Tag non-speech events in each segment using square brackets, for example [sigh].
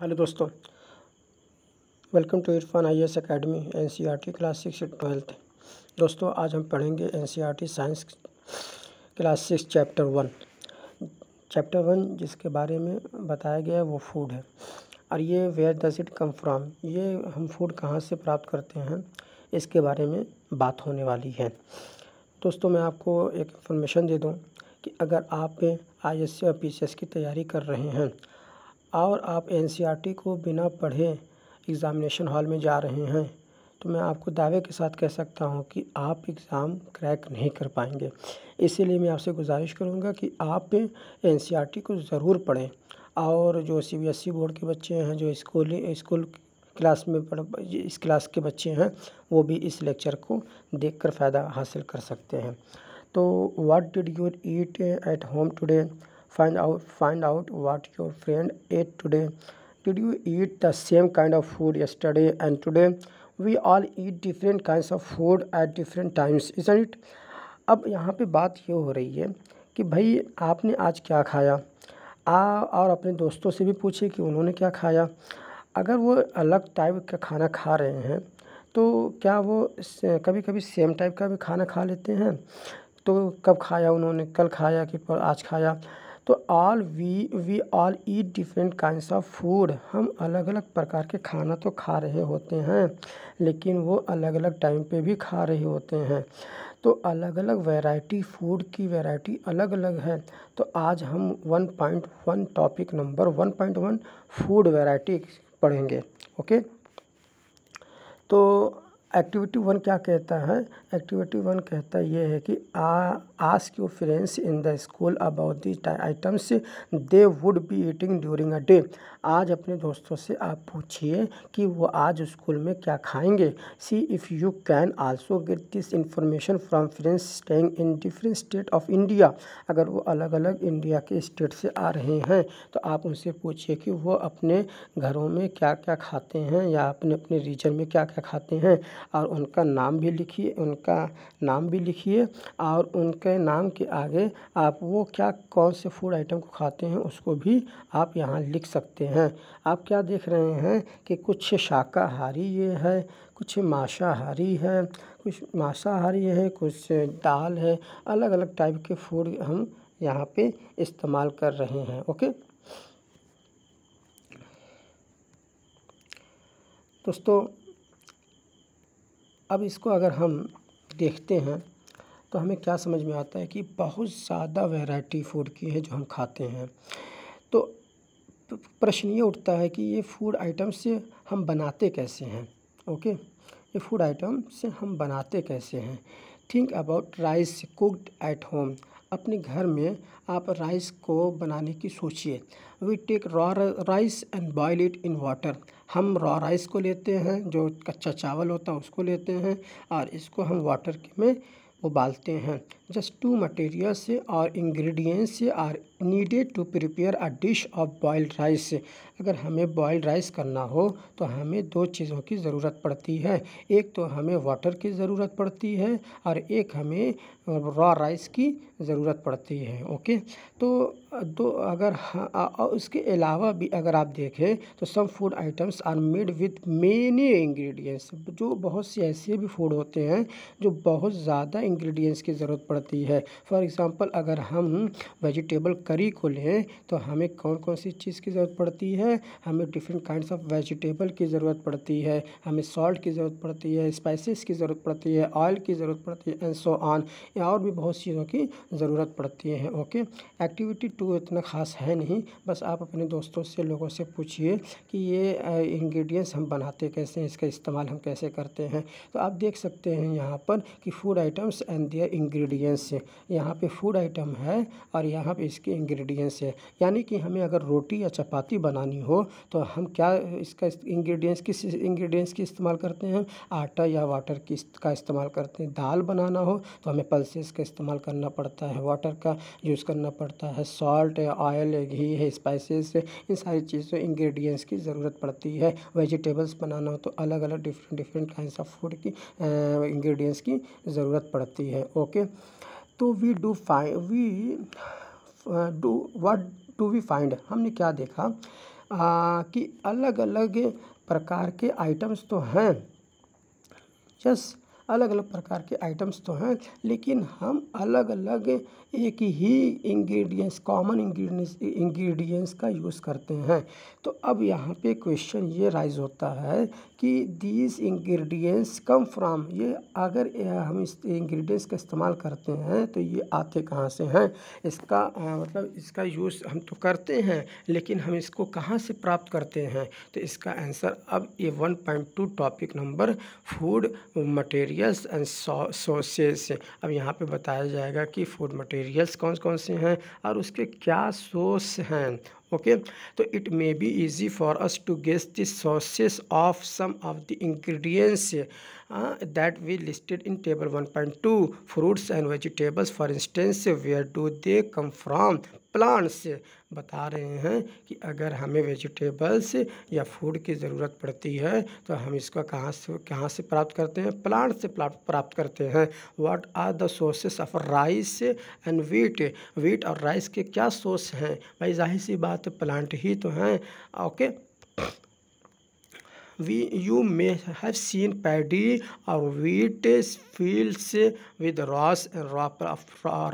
hello दोस्तों welcome to Irfan I S academy N C R T class six twelfth दोस्तों आज हम पढ़ेंगे N C R T science class six chapter one chapter one जिसके बारे में बताया गया है वो फूड है और ये where does it come from ये हम फूड कहाँ से प्राप्त करते हैं इसके बारे में बात होने वाली है दोस्तों मैं आपको एक इन्फॉर्मेशन दे दूँ कि अगर आप आई एस और पी सी एस की तैयारी कर रहे हैं और आप एन e को बिना पढ़े एग्ज़ामिनेशन हॉल में जा रहे हैं तो मैं आपको दावे के साथ कह सकता हूं कि आप एग्ज़ाम क्रैक नहीं कर पाएंगे इसीलिए मैं आपसे गुजारिश करूंगा कि आप एन e को ज़रूर पढ़ें और जो सी e बोर्ड के बच्चे हैं जो स्कूल स्कूल क्लास में पढ़ इस क्लास के बच्चे हैं वो भी इस लेक्चर को देख फ़ायदा हासिल कर सकते हैं तो what did you eat at home today find out find out what your friend ate today did you eat the same kind of food yesterday and today we all eat different kinds of food at different times isn't it अब यहाँ पे बात ये हो रही है कि भाई आपने आज क्या खाया आ और अपने दोस्तों से भी पूछे कि उन्होंने क्या खाया अगर वो अलग टाइप का खाना खा रहे हैं तो क्या वो कभी कभी सेम टाइप का भी खाना खा लेते हैं तो कब खाया उन्होंने कल खाया कि पर आज खाया तो all we we all eat different kind of food हम अलग अलग प्रकार के खाना तो खा रहे होते हैं लेकिन वो अलग अलग टाइम पे भी खा रहे होते हैं तो अलग अलग वैरायटी फूड की वैरायटी अलग अलग है तो आज हम 1.1 टॉपिक नंबर 1.1 फूड वैरायटी पढ़ेंगे ओके तो एक्टिविटी वन क्या कहता है एक्टिविटी वन कहता ये है कि ask your friends in the school about the items they would be eating during a day आज अपने दोस्तों से आप पूछिए कि वो आज स्कूल में क्या खाएंगे see if you can also get this information from friends staying in different state of India अगर वो अलग अलग इंडिया के स्टेट से आ रहे हैं तो आप उनसे पूछिए कि वो अपने घरों में क्या क्या खाते हैं या अपने अपने रीजन में क्या क्या खाते हैं और उनका नाम भी लिखिए उन का नाम भी लिखिए और उनके नाम के आगे आप वो क्या कौन से फूड आइटम को खाते हैं उसको भी आप यहाँ लिख सकते हैं आप क्या देख रहे हैं कि कुछ शाकाहारी ये है कुछ मांसाहारी है कुछ मांसाहारी है कुछ दाल है अलग अलग टाइप के फूड हम यहाँ पे इस्तेमाल कर रहे हैं ओके दोस्तों अब इसको अगर हम देखते हैं तो हमें क्या समझ में आता है कि बहुत ज़्यादा वैरायटी फ़ूड की है जो हम खाते हैं तो प्रश्न ये उठता है कि ये फ़ूड आइटम से हम बनाते कैसे हैं ओके ये फ़ूड आइटम से हम बनाते कैसे हैं think about rice cooked at home अपने घर में आप राइस को बनाने की सोचिए we take raw rice and boil it in water हम रॉ राइस को लेते हैं जो कच्चा चावल होता है उसको लेते हैं और इसको हम वाटर में उबालते हैं जस्ट टू मटेरियल्स और ingredients are needed to prepare a dish of boiled rice अगर हमें बॉयल्ड राइस करना हो तो हमें दो चीज़ों की ज़रूरत पड़ती है एक तो हमें वाटर की ज़रूरत पड़ती है और एक हमें रॉ राइस की ज़रूरत पड़ती है ओके तो दो अगर हाँ, उसके अलावा भी अगर आप देखें तो some food items are made with many ingredients जो बहुत से ऐसे भी फूड होते हैं जो बहुत ज़्यादा इंग्रेडिएंट्स की ज़रूरत पड़ती है फॉर एग्ज़ाम्पल अगर हम वेजिटेबल करी को लें तो हमें कौन कौन सी चीज़ की ज़रूरत पड़ती है हमें डिफरेंट काइंड ऑफ वेजिटेबल की ज़रूरत पड़ती है हमें सॉल्ट की ज़रूरत पड़ती है स्पाइसिस की ज़रूरत पड़ती है ऑयल की ज़रूरत पड़ती है एंड सो ऑन या और भी बहुत चीज़ों की ज़रूरत पड़ती है ओके एक्टिविटी टू इतना ख़ास है नहीं बस आप अपने दोस्तों से लोगों से पूछिए कि ये इंग्रेडिएंट्स हम बनाते कैसे हैं इसका इस्तेमाल हम कैसे करते हैं तो आप देख सकते हैं यहाँ पर कि food items and their ingredient ingredients है यहाँ पे फूड आइटम है और यहाँ पे इसके इंग्रेडिएंट्स है यानी कि हमें अगर रोटी या चपाती बनानी हो तो हम क्या इसका इंग्रेडिएंट्स किस इंग्रेडिएंट्स की इस्तेमाल करते हैं आटा या वाटर की का इस्तेमाल करते हैं दाल बनाना हो तो हमें पल्सेस का इस्तेमाल करना पड़ता है वाटर का यूज़ करना पड़ता है सॉल्ट है ऑयल है घी है स्पाइसेस है इन सारी चीज़ों इंग्रेडिएंट्स की ज़रूरत पड़ती है वेजिटेबल्स बनाना हो तो अलग अलग different different kind of food की इंग्रेडिएंट्स की ज़रूरत पड़ती है ओके तो we do find we do what do we find हमने क्या देखा आ, कि अलग अलग प्रकार के आइटम्स तो हैं यस अलग अलग प्रकार के आइटम्स तो हैं लेकिन हम अलग अलग एक ही इंग्रेडिएंट्स कॉमन इंग्रेडिएंट्स इंग्रेडिएंट्स का यूज़ करते हैं तो अब यहाँ पे क्वेश्चन ये राइज होता है कि दीज इंग्रेडिएंट्स कम फ्राम ये अगर हम इस इंग्रेडिएंट्स का इस्तेमाल करते हैं तो ये आते कहाँ से हैं इसका आ, मतलब इसका यूज़ हम तो करते हैं लेकिन हम इसको कहाँ से प्राप्त करते हैं तो इसका आंसर अब ये one point two topic number food materials and sources अब यहाँ पे बताया जाएगा कि फूड मटेरियल्स कौन कौन से हैं और उसके क्या सोर्स हैं okay so it may be easy for us to guess the sources of some of the ingredients uh, that we listed in table 1.2 fruits and vegetables for instance where do they come from plants बता रहे हैं कि अगर हमें vegetables या food की ज़रूरत पड़ती है तो हम इसको कहाँ से कहाँ से प्राप्त करते हैं प्लांट से प्राप्त करते हैं what are the sources of rice and wheat wheat और राइस के क्या सोर्स हैं भाई जाहिर सी बात प्लांट ही तो हैं okay we you may have seen paddy और wheat fields with rows and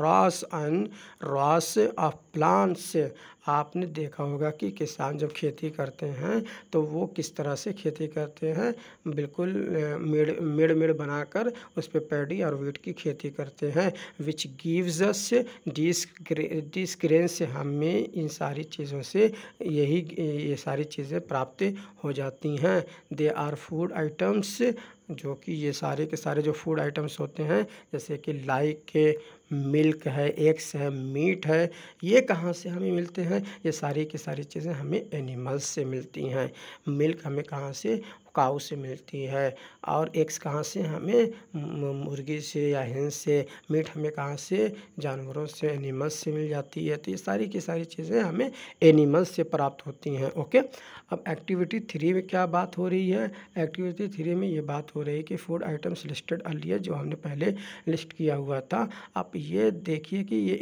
rows and rows of plant से आपने देखा होगा कि किसान जब खेती करते हैं तो वो किस तरह से खेती करते हैं बिल्कुल मेड़ मेड़ मेड़ बनाकर उस पर पैडी और वीट की खेती करते हैं विच गिव्स अस दिस से हमें इन सारी चीज़ों से यही ये सारी चीज़ें प्राप्त हो जाती हैं दे आर फूड आइटम्स जो कि ये सारे के सारे जो फूड आइटम्स होते हैं जैसे कि लाइक के मिल्क है एग्स है मीट है ये कहाँ से हमें मिलते हैं ये सारी की सारी चीज़ें हमें एनिमल्स से मिलती हैं मिल्क हमें कहाँ से काऊ से मिलती है और एग्स कहाँ से हमें मुर्गी से या हिंस से मीट हमें कहाँ से जानवरों से एनिमल्स से मिल जाती है तो ये सारी की सारी चीज़ें हमें एनिमल्स से प्राप्त होती हैं ओके अब एक्टिविटी थ्री में क्या बात हो रही है एक्टिविटी थ्री में ये बात हो रही है कि फूड आइटम्स लिस्टेड अर्लियर जो हमने पहले लिस्ट किया हुआ था आप ये देखिए कि ये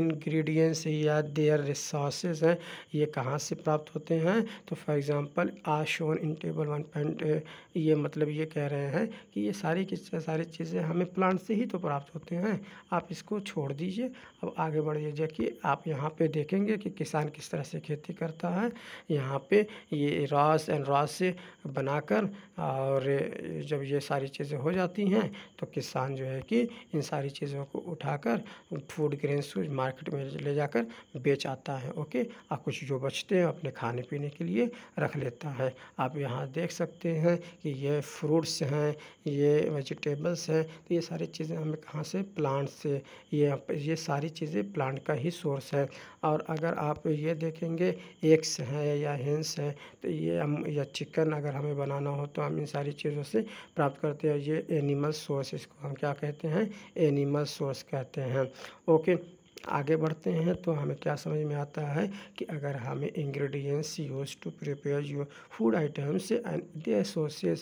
इंग्रेडिएंट्स या देयर रिसोर्सेज हैं ये कहाँ से प्राप्त होते हैं तो for example are shown in table one point student uh, ये मतलब ये कह रहे हैं कि ये सारी की सारी चीज़ें हमें प्लांट से ही तो प्राप्त होते हैं आप इसको छोड़ दीजिए अब आगे बढ़िए जबकि आप यहाँ पे देखेंगे कि किसान किस तरह से खेती करता है यहाँ पे ये रास एंड रास से बनाकर और जब ये सारी चीज़ें हो जाती हैं तो किसान जो है कि इन सारी चीज़ों को उठाकर फूड ग्रेन्स मार्केट में ले जाकर बेच आता है ओके और कुछ जो बचते हैं अपने खाने पीने के लिए रख लेता है आप यहाँ देख सकते सकते हैं कि ये फ्रूट्स हैं ये वेजिटेबल्स हैं तो ये सारी चीज़ें हमें कहाँ से प्लांट से ये ये सारी चीज़ें प्लांट का ही सोर्स है और अगर आप ये देखेंगे एग्स हैं या हेंस हैं तो ये हम या चिकन अगर हमें बनाना हो तो हम इन सारी चीज़ों से प्राप्त करते हैं ये एनिमल सोर्स इसको हम क्या कहते हैं एनिमल सोर्स कहते हैं ओके आगे बढ़ते हैं तो हमें क्या समझ में आता है कि अगर हमें ingredients use to prepare you food items and they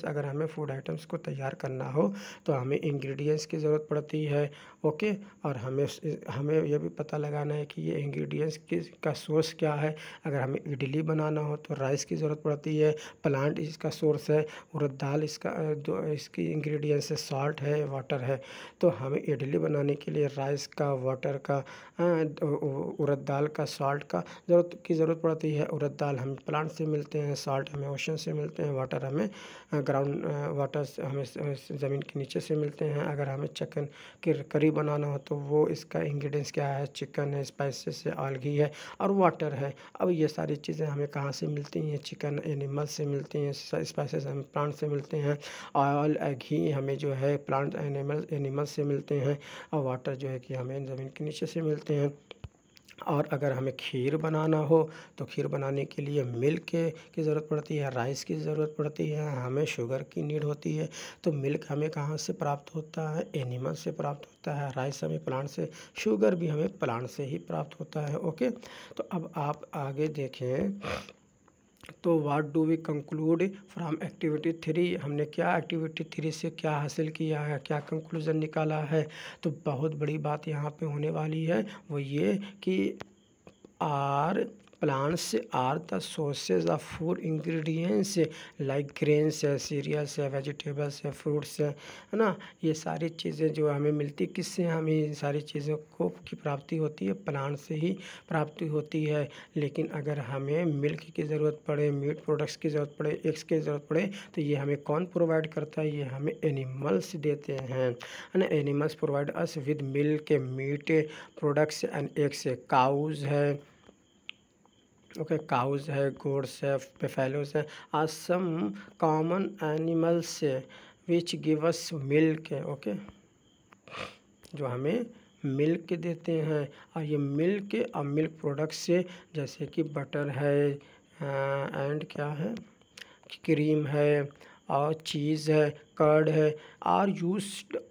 अगर हमें फूड आइटम्स को तैयार करना हो तो हमें इंग्रेडिएंट्स की ज़रूरत पड़ती है ओके और हमें हमें यह भी पता लगाना है कि ये इंग्रेडिएंट्स का सोर्स क्या है अगर हमें इडली बनाना हो तो राइस की ज़रूरत पड़ती है प्लांट इसका सोर्स है और दाल इसका जो इसकी इंग्रेडिएंट्स है सॉल्ट है वाटर है तो हमें इडली बनाने के लिए राइस का वाटर का हाँ, तो उड़द दाल का साल्ट का ज़रूरत की ज़रूरत पड़ती है उड़द दाल हम प्लांट से मिलते हैं साल्ट हमें ओशन से मिलते हैं वाटर हमें ग्राउंड वाटर हमें ज़मीन के नीचे से मिलते हैं अगर हमें चिकन की करी बनाना हो तो वो इसका इंग्रेडिएंट्स क्या है चिकन है स्पाइसेस है आलगी है और वाटर है अब ये सारी चीज़ें हमें कहाँ से मिलती हैं चिकन एनिमल से मिलती हैं स्पाइसेस हमें प्लांट से मिलते हैं ऑयल घी हमें जो है प्लांट एनिमल एनिमल से मिलते हैं और वाटर जो है कि हमें ज़मीन के नीचे से मिलते सकते हैं और अगर हमें खीर बनाना हो तो खीर बनाने के लिए मिल्क की ज़रूरत पड़ती है राइस की ज़रूरत पड़ती है हमें शुगर की नीड होती है तो मिल्क हमें कहाँ से प्राप्त होता है एनिमल से प्राप्त होता है राइस हमें प्लांट से शुगर भी हमें प्लांट से ही प्राप्त होता है ओके तो अब आप आगे देखें तो what do we conclude from activity three हमने क्या एक्टिविटी थ्री से क्या हासिल किया है क्या कंक्लूज़न निकाला है तो बहुत बड़ी बात यहाँ पे होने वाली है वो ये कि are plants are the sources of food ingredients like grains है सीरियल्स है वेजिटेबल्स है फ्रूट्स है है ना ये सारी चीज़ें जो हमें मिलती किससे हमें इन सारी चीज़ों को की प्राप्ति होती है प्लांट से ही प्राप्ति होती है लेकिन अगर हमें मिल्क की ज़रूरत पड़े मीट प्रोडक्ट्स की ज़रूरत पड़े एग्स की ज़रूरत पड़े तो ये हमें कौन प्रोवाइड करता है ये हमें एनिमल्स देते हैं है ना animals provide us with milk meat products and eggs cows है ओके काउज़ है गोड्स है पेफेलोज है are some common animals which which give milk है जो हमें मिल्क देते हैं और ये मिल्क और मिल्क प्रोडक्ट से जैसे कि बटर है एंड क्या है क्रीम है और चीज़ है कर्ड है are use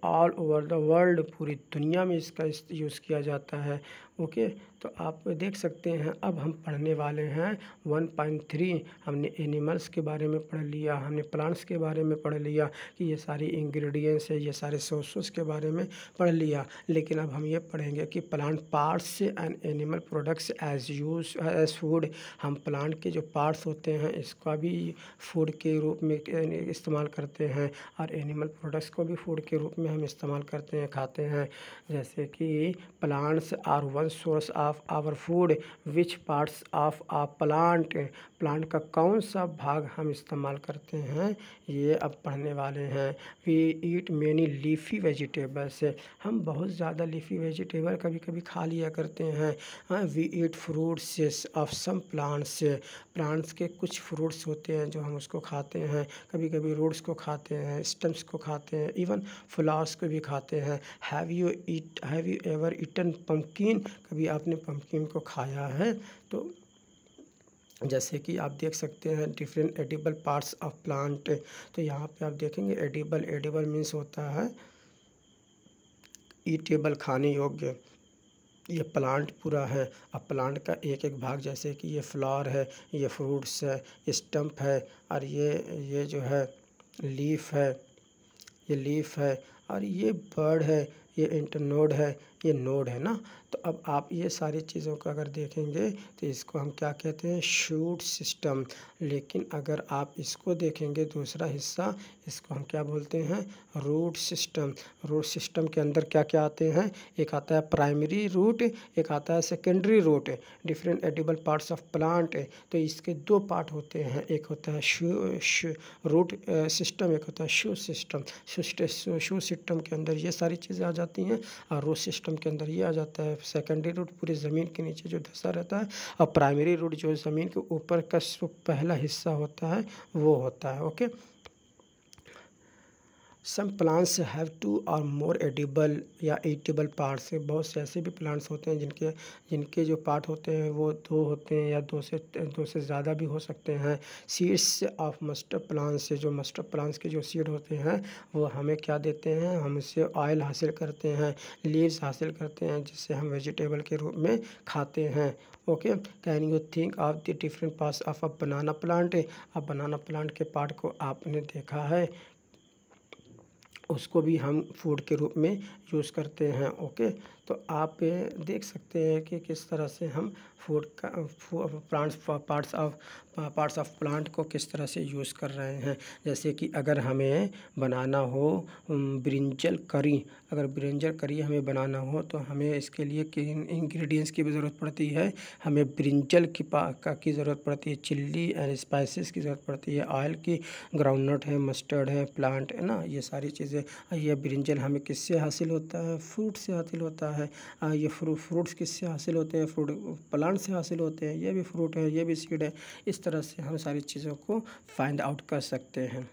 all over the world पूरी दुनिया में इसका यूज़ किया जाता है ओके तो आप देख सकते हैं अब हम पढ़ने वाले हैं 1.3 हमने एनिमल्स के बारे में पढ़ लिया हमने प्लांट्स के बारे में पढ़ लिया कि ये सारी इंग्रेडिएंट्स है ये सारे सोर्सेस के बारे में पढ़ लिया लेकिन अब हम ये पढ़ेंगे कि plant parts and animal products as use as food हम प्लांट के जो पार्ट्स होते हैं इसका भी फूड के रूप में इस्तेमाल करते हैं और एनिमल प्रोडक्ट्स को भी फूड के रूप में हम इस्तेमाल करते हैं खाते हैं जैसे कि plants are one source of of our food which parts of a plant plant का कौन सा भाग हम इस्तेमाल करते हैं ये अब पढ़ने वाले हैं we eat many leafy vegetables हम बहुत ज़्यादा लीफी वेजिटेबल कभी कभी खा लिया करते हैं we eat fruits of some plants plants के कुछ फ्रूट्स होते हैं जो हम उसको खाते हैं कभी कभी रूट्स को खाते हैं स्टम्स को खाते हैं इवन फ्लावर्स को भी खाते हैं have you eat have you ever eaten pumpkin कभी आपने पम्पकिन को खाया है तो जैसे कि आप देख सकते हैं different edible parts of plant तो यहाँ पे आप देखेंगे एडिबल एडिबल मीन्स होता है ईटेबल खाने योग्य ये प्लांट पूरा है अब प्लांट का एक एक भाग जैसे कि ये फ्लावर है ये फ्रूट्स है ये स्टम्प है और ये ये जो है लीफ है ये लीफ है और ये बर्ड है ये इंटरनोड है ये नोड है ना तो अब आप ये सारी चीज़ों को अगर देखेंगे तो इसको हम क्या कहते हैं शूट सिस्टम लेकिन अगर आप इसको देखेंगे दूसरा हिस्सा इसको हम क्या बोलते हैं रूट सिस्टम रूट सिस्टम के अंदर क्या क्या आते हैं एक आता है प्राइमरी रूट एक आता है secondary root different edible parts of plant तो इसके दो पार्ट होते हैं एक होता है शू, रूट सिस्टम एक होता है शू सिस्टम शू सिस्टम के अंदर ये सारी चीज़ें आ जाती हैं और रूट सिस्टम सिस्टम के अंदर ये आ जाता है सेकेंडरी रूट पूरी ज़मीन के नीचे जो धसा रहता है और प्राइमरी रूट जो ज़मीन के ऊपर का पहला हिस्सा होता है वो होता है okay some plants have two और मोर एडिबल या ईटेबल पार्ट्स बहुत से ऐसे भी प्लांट्स होते हैं जिनके जिनके जो पार्ट होते हैं वो दो होते हैं या दो से दो से ज़्यादा भी हो सकते हैं सीड्स ऑफ मस्टर प्लांट्स जो मस्टर प्लांट्स के जो सीड होते हैं वो हमें क्या देते हैं हम इससे ऑयल हासिल करते हैं लीव्स हासिल करते हैं जिससे हम वेजिटेबल के रूप में खाते हैं okay can you think of the different parts of a banana plant अब बनाना प्लांट के पार्ट को आपने देखा है उसको भी हम फूड के रूप में यूज़ करते हैं ओके तो आप देख सकते हैं कि किस तरह से हम फूड का plants parts of parts of plant को किस तरह से यूज़ कर रहे हैं जैसे कि अगर हमें बनाना हो ब्रिंजल करी अगर ब्रिंजल करी हमें बनाना हो तो हमें इसके लिए किन इंग्रेडिएंट्स की भी ज़रूरत पड़ती है हमें ब्रिंजल की पा की ज़रूरत पड़ती है चिल्ली एंड स्पाइसेस की ज़रूरत पड़ती है ऑयल की ग्राउंडनट है मस्टर्ड है प्लांट है ना ये सारी चीज़ें यह ब्रिंजल हमें किससे हासिल होता है फ्रूट से हासिल होता है है ये फ्रू फ्रूट्स किससे हासिल होते हैं फ्रूट प्लांट से हासिल होते हैं ये भी फ्रूट है ये भी सीड है इस तरह से हम सारी चीज़ों को फाइंड आउट कर सकते हैं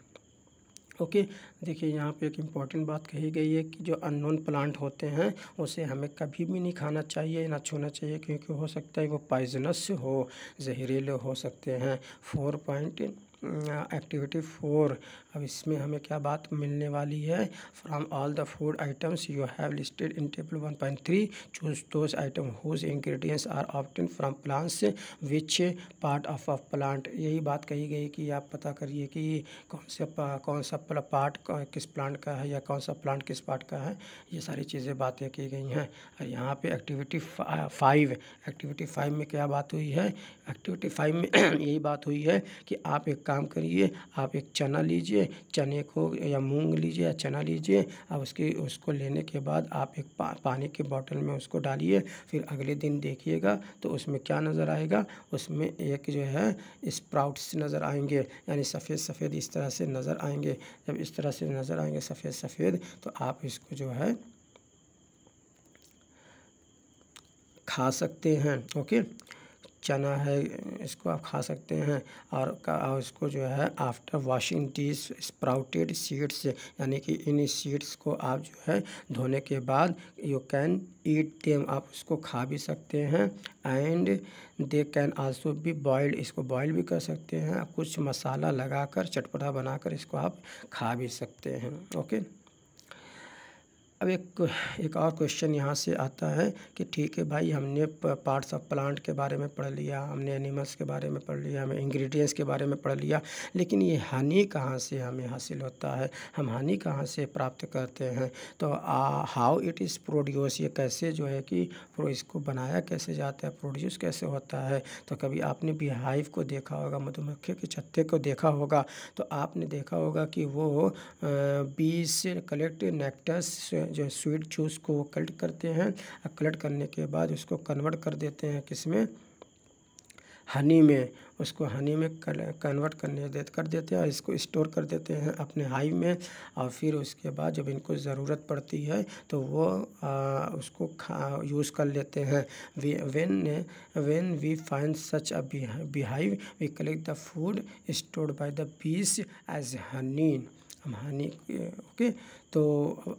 ओके okay, देखिए यहाँ पे एक इम्पॉर्टेंट बात कही गई है कि जो अननोन प्लांट होते हैं उसे हमें कभी भी नहीं खाना चाहिए ना छूना चाहिए क्योंकि हो सकता है वो पॉइजनस हो जहरीले हो सकते हैं फोर पॉइंट एक्टिविटी फोर अब इसमें हमें क्या बात मिलने वाली है from all the food items you have listed in table one point three choose those item whose ingredients are obtained from plants which part of a plant यही बात कही गई कि आप पता करिए कि कौन से कौन सा पार्ट किस प्लांट का है या कौन सा प्लांट किस पार्ट का है ये सारी चीज़ें बातें की गई हैं और यहाँ पर एक्टिविटी फाइव एक्टिविटी फाइव में क्या बात हुई है एक्टिविटी फाइव में [clears throat] यही बात हुई है कि आप एक काम करिए आप एक चना लीजिए लीजिए चने को या मूंग लीजिए या चना लीजिए अब उसकी उसको लेने के बाद आप एक पा, पानी की बॉटल में उसको डालिए फिर अगले दिन देखिएगा तो उसमें क्या नज़र आएगा उसमें एक जो है स्प्राउट्स नज़र आएंगे यानी सफ़ेद सफ़ेद इस तरह से नज़र आएंगे जब इस तरह से नज़र आएंगे सफ़ेद सफ़ेद तो आप इसको जो है खा सकते हैं ओके चना है इसको आप खा सकते हैं और का इसको जो है after washing this sprouted seeds यानी कि इन सीड्स को आप जो है धोने के बाद यू कैन ईट देम आप उसको खा भी सकते हैं एंड दे कैन आल्सो भी बॉइल्ड इसको बॉयल भी कर सकते हैं कुछ मसाला लगाकर चटपटा बनाकर इसको आप खा भी सकते हैं ओके अब एक एक और क्वेश्चन यहाँ से आता है कि ठीक है भाई हमने पार्ट्स ऑफ प्लांट के बारे में पढ़ लिया हमने एनिमल्स के बारे में पढ़ लिया हमें इंग्रेडिएंट्स के बारे में पढ़ लिया लेकिन ये हानि कहाँ से हमें हासिल होता है हम हानि कहाँ से प्राप्त करते हैं तो हाउ इट इज़ प्रोड्यूस ये कैसे जो है कि इसको बनाया कैसे जाता है प्रोड्यूस कैसे होता है तो कभी आपने भी हाइव को देखा होगा मधुमक्खी के छत्ते को देखा होगा तो आपने देखा होगा कि वो बीस से कलेक्ट नेक्टस जो है स्वीट जूस को वो कलेक्ट करते हैं और करने के बाद उसको कन्वर्ट कर देते हैं किस में हनी में उसको हनी में कन्वर्ट करने दे कर देते हैं और इसको स्टोर कर देते हैं अपने हाई में और फिर उसके बाद जब इनको ज़रूरत पड़ती है तो वो आ, उसको खा यूज़ कर लेते हैं वी वेन ने when we find such a beehive we collect the food stored by the bees as honey हानि ओके तो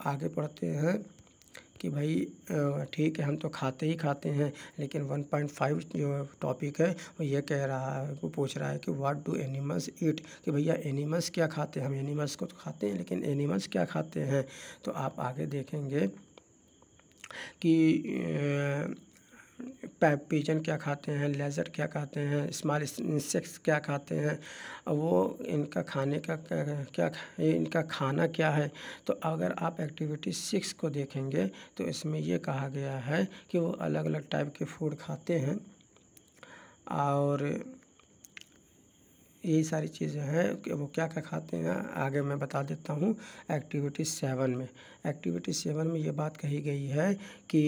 आगे पढ़ते हैं कि भाई ठीक है हम तो खाते ही खाते हैं लेकिन 1.5 जो टॉपिक है वो ये कह रहा है वो पूछ रहा है कि व्हाट डू एनिमल्स ईट कि भैया एनिमल्स क्या खाते हैं हम एनिमल्स को तो खाते हैं लेकिन एनिमल्स क्या खाते हैं तो आप आगे देखेंगे कि पीजन क्या खाते हैं लेज़र क्या खाते हैं स्मॉल इंसेक्ट्स क्या खाते हैं वो इनका खाने का क्या इनका खाना क्या है तो अगर आप एक्टिविटी सिक्स को देखेंगे तो इसमें ये कहा गया है कि वो अलग अलग टाइप के फूड खाते हैं और यही सारी चीज़ें हैं कि वो क्या क्या खाते हैं आगे मैं बता देता हूँ एक्टिविटी सेवन में एक्टिविटी सेवन में ये बात कही गई है कि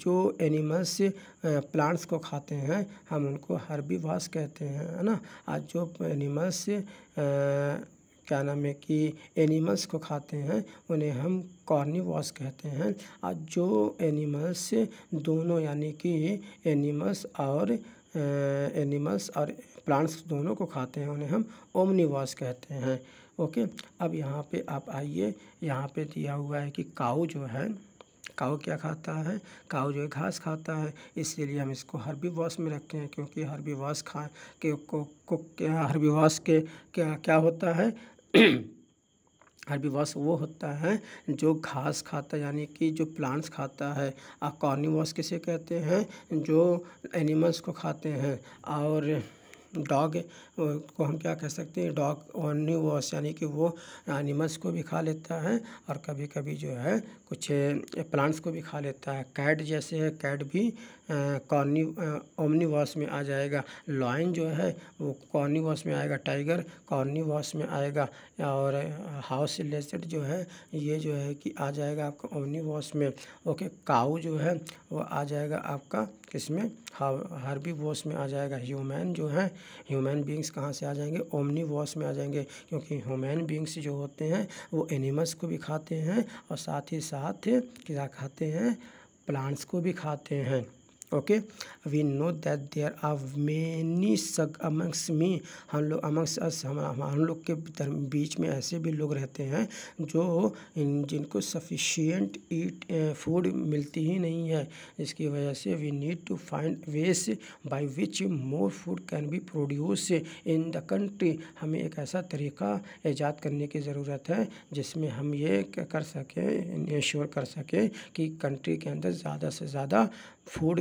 जो एनिमल्स प्लांट्स को खाते हैं हम उनको हर्बीवास कहते हैं है ना आज जो एनिमल्स क्या नाम है कि एनिमल्स को खाते हैं उन्हें हम कॉर्नी कहते हैं आज जो एनिमल्स दोनों यानी कि एनिमल्स और एनिमल्स और प्लांट्स दोनों को खाते हैं उन्हें हम ओमनिवास कहते हैं ओके अब यहाँ पे आप आइए यहाँ पे दिया हुआ है कि काऊ जो है काऊ क्या खाता है काऊ जो है घास खाता है इसीलिए हम इसको वॉश में रखते हैं क्योंकि वॉश खा के को, को वॉश के क्या क्या होता है वॉश वो होता है जो घास खाता है यानी कि जो प्लांट्स खाता है और कॉर्निवास किसे कहते हैं जो एनिमल्स को खाते हैं और डॉग को हम क्या कह सकते हैं डॉग ओनली वो यानी कि वो एनिमल्स को भी खा लेता है और कभी कभी जो है कुछ प्लांट्स को भी खा लेता है कैट जैसे है कैट भी कॉर्नी ओमनीवास में आ जाएगा लॉइन जो है वो कॉर्नीवास में आएगा टाइगर कॉर्नीवास में आएगा और हाउस से जो है ये जो है कि आ जाएगा आपका ओमनीवास में ओके काऊ जो है वो आ जाएगा आपका किसमें हार्बी वॉश में आ जाएगा ह्यूमैन जो है ह्यूमन बींग्स कहाँ से आ जाएंगे ओमनी वॉश में आ जाएंगे क्योंकि ह्यूमन बींग्स जो होते हैं वो एनिमल्स को भी खाते हैं और साथ ही साथ क्या खाते हैं प्लांट्स को भी खाते हैं okay we know that there are many सग अमंग्स मी हम लोग अमंग्स अस हम हम लोग के बीच में ऐसे भी लोग रहते हैं जो इन जिनको सफिशियंट ईट फूड मिलती ही नहीं है इसकी वजह से we need to find ways by which more food can be produce in the country हमें एक ऐसा तरीका ईजाद करने की ज़रूरत है जिसमें हम ये कर सकें इंश्योर कर सकें कि कंट्री के अंदर ज़्यादा से ज़्यादा फूड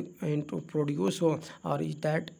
प्रोड्यूस हो और is that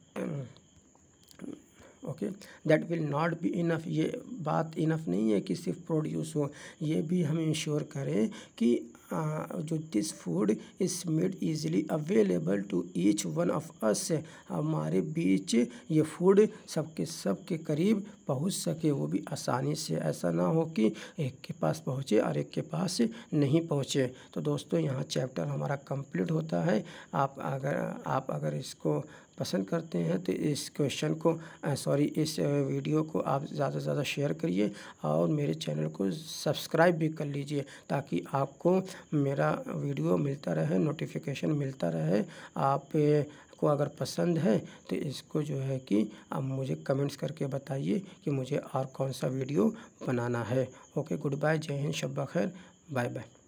okay that will not be enough ये बात इनफ नहीं है कि सिर्फ प्रोड्यूस हो ये भी हम इंश्योर करें कि Uh, जो this food is made easily available to each one of us हमारे बीच ये फूड सबके सब के करीब पहुंच सके वो भी आसानी से ऐसा ना हो कि एक के पास पहुंचे और एक के पास नहीं पहुंचे तो दोस्तों यहाँ चैप्टर हमारा कंप्लीट होता है आप अगर आप अगर इसको पसंद करते हैं तो इस क्वेश्चन को सॉरी इस वीडियो को आप ज़्यादा से ज़्यादा शेयर करिए और मेरे चैनल को सब्सक्राइब भी कर लीजिए ताकि आपको मेरा वीडियो मिलता रहे नोटिफिकेशन मिलता रहे आप को अगर पसंद है तो इसको जो है कि आप मुझे कमेंट्स करके बताइए कि मुझे और कौन सा वीडियो बनाना है ओके गुड बाय जय हिंद शब्बा खैर बाय बाय